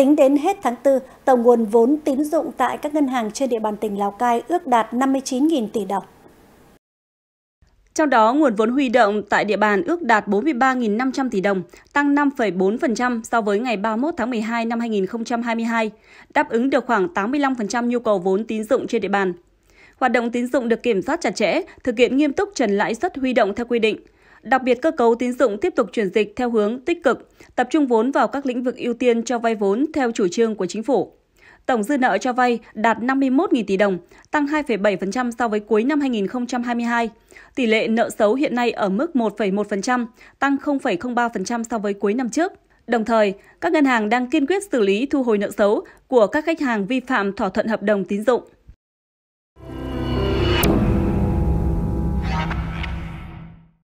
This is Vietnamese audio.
Tính đến hết tháng 4, tổng nguồn vốn tín dụng tại các ngân hàng trên địa bàn tỉnh Lào Cai ước đạt 59.000 tỷ đồng. Trong đó, nguồn vốn huy động tại địa bàn ước đạt 43.500 tỷ đồng, tăng 5,4% so với ngày 31 tháng 12 năm 2022, đáp ứng được khoảng 85% nhu cầu vốn tín dụng trên địa bàn. Hoạt động tín dụng được kiểm soát chặt chẽ, thực hiện nghiêm túc trần lãi suất huy động theo quy định – Đặc biệt, cơ cấu tín dụng tiếp tục chuyển dịch theo hướng tích cực, tập trung vốn vào các lĩnh vực ưu tiên cho vay vốn theo chủ trương của chính phủ. Tổng dư nợ cho vay đạt 51.000 tỷ đồng, tăng 2,7% so với cuối năm 2022. Tỷ lệ nợ xấu hiện nay ở mức 1,1%, tăng 0,03% so với cuối năm trước. Đồng thời, các ngân hàng đang kiên quyết xử lý thu hồi nợ xấu của các khách hàng vi phạm thỏa thuận hợp đồng tín dụng.